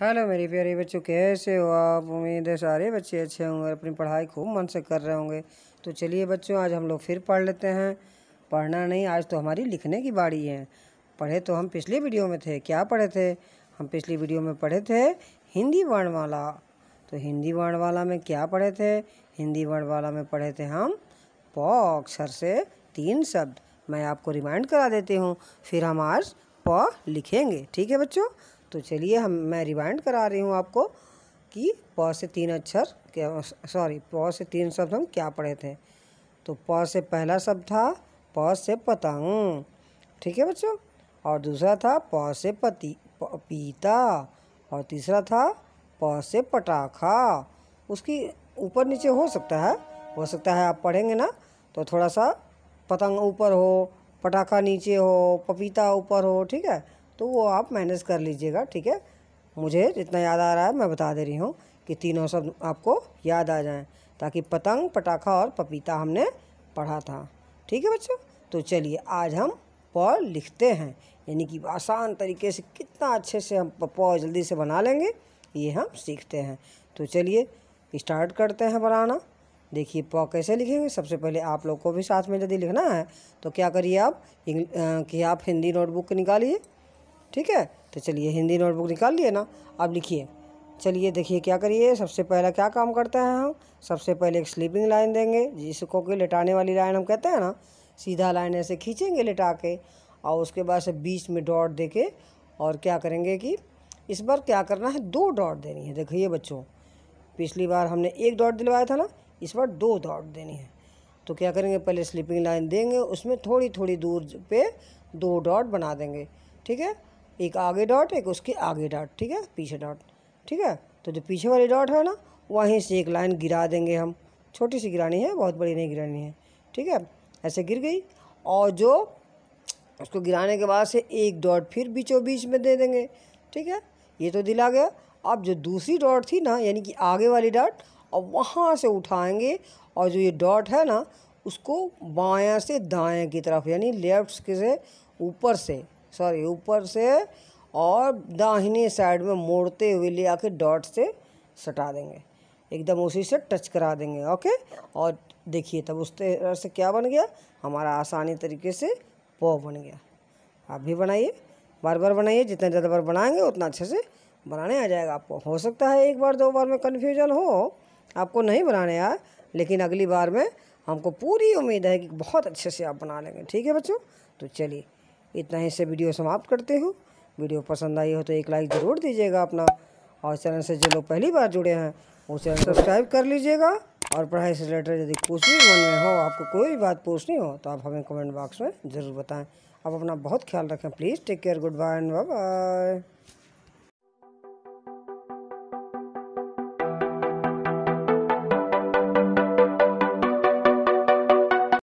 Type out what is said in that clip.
hello मेरी प्यारी बच्चों कैसे हो आप उम्मीद है सारे बच्चे अच्छे होंगे अपनी पढ़ाई खूब मन से कर रहे होंगे तो चलिए बच्चों आज हम लोग फिर पढ़ लेते हैं पढ़ना नहीं आज तो हमारी लिखने की बारी है पढ़े तो हम पिछली वीडियो में थे क्या पढ़े थे हम पिछली वीडियो में पढ़े थे हिंदी वर्णमाला तो हिंदी वर्णमाला में क्या पढ़े थे हिंदी वर्णमाला में पढ़े थे हम प अक्षर से तीन शब्द मैं आपको रिमाइंड करा देती हूँ फिर हम आज प लिखेंगे ठीक है बच्चों तो चलिए हम मैं रिवाइंड करा रही हूँ आपको कि प से तीन अक्षर क्या सॉरी प से तीन शब्द हम क्या पढ़े थे तो प से पहला शब्द था प से पतंग ठीक है बच्चों और दूसरा था प से पति पीता और तीसरा था प से पटाखा उसकी ऊपर नीचे हो सकता है हो सकता है आप पढ़ेंगे ना तो थोड़ा सा पतंग ऊपर हो पटाखा नीचे हो पपीता ऊपर हो ठीक है तो वो आप मैनेज कर लीजिएगा ठीक है मुझे जितना याद आ रहा है मैं बता दे रही हूँ कि तीनों सब आपको याद आ जाए ताकि पतंग पटाखा और पपीता हमने पढ़ा था ठीक है बच्चों तो चलिए आज हम प लिखते हैं यानी कि आसान तरीके से कितना अच्छे से हम प जल्दी से बना लेंगे ये हम सीखते हैं तो चलिए स्टार्ट करते हैं बनाना देखिए प कैसे लिखेंगे सबसे पहले आप लोग को भी साथ में यदि लिखना है तो क्या करिए आप कि आप हिंदी नोटबुक निकालिए ठीक है तो चलिए हिंदी नोटबुक निकाल लिए ना अब लिखिए चलिए देखिए क्या करिए सबसे पहला क्या काम करते हैं हम सबसे पहले एक स्लीपिंग लाइन देंगे जिसको कि लेटाने वाली लाइन हम कहते हैं ना सीधा लाइन ऐसे खींचेंगे लेटा के और उसके बाद से बीच में डॉट दे के और क्या करेंगे कि इस बार क्या करना है दो डॉट देनी है देखिए बच्चों पिछली बार हमने एक डॉट दिलवाया था ना इस बार दो डॉट देनी है तो क्या करेंगे पहले स्लीपिंग लाइन देंगे उसमें थोड़ी थोड़ी दूर पे दो डॉट बना देंगे ठीक है एक आगे डॉट एक उसके आगे डॉट ठीक है पीछे डॉट ठीक है तो जो पीछे वाली डॉट है ना वहीं से एक लाइन गिरा देंगे हम छोटी सी गिरानी है बहुत बड़ी नहीं गिरानी है ठीक है ऐसे गिर गई और जो उसको गिराने के बाद से एक डॉट फिर बीचों बीच में दे देंगे ठीक है ये तो दिला गया अब जो दूसरी डॉट थी ना यानी कि आगे वाली डॉट और वहाँ से उठाएंगे और जो ये डॉट है ना उसको बायां से दाएं की तरफ यानी लेफ्ट से ऊपर से सॉरी ऊपर से और दाहिनी साइड में मोड़ते हुए ले आके डॉट से सटा देंगे एकदम उसी से टच करा देंगे ओके और देखिए तब उस तरह से क्या बन गया हमारा आसानी तरीके से पौ बन गया आप भी बनाइए बार बार बनाइए जितना ज़्यादा बार बनाएंगे उतना अच्छे से बनाने आ जाएगा आपको हो सकता है एक बार दो बार में कन्फ्यूजन हो आपको नहीं बनाने आए लेकिन अगली बार में हमको पूरी उम्मीद है कि बहुत अच्छे से आप बना लेंगे ठीक है बच्चों तो चलिए इतना ही से वीडियो समाप्त करते हूँ वीडियो पसंद आई हो तो एक लाइक ज़रूर दीजिएगा अपना और चैनल से जो लोग पहली बार जुड़े हैं वो चैनल सब्सक्राइब कर लीजिएगा और पढ़ाई से रिलेटेड यदि कुछ भी मन में हो आपको कोई भी बात पूछनी हो तो आप हमें कमेंट बॉक्स में ज़रूर बताएं आप अपना बहुत ख्याल रखें please take care good bye and bye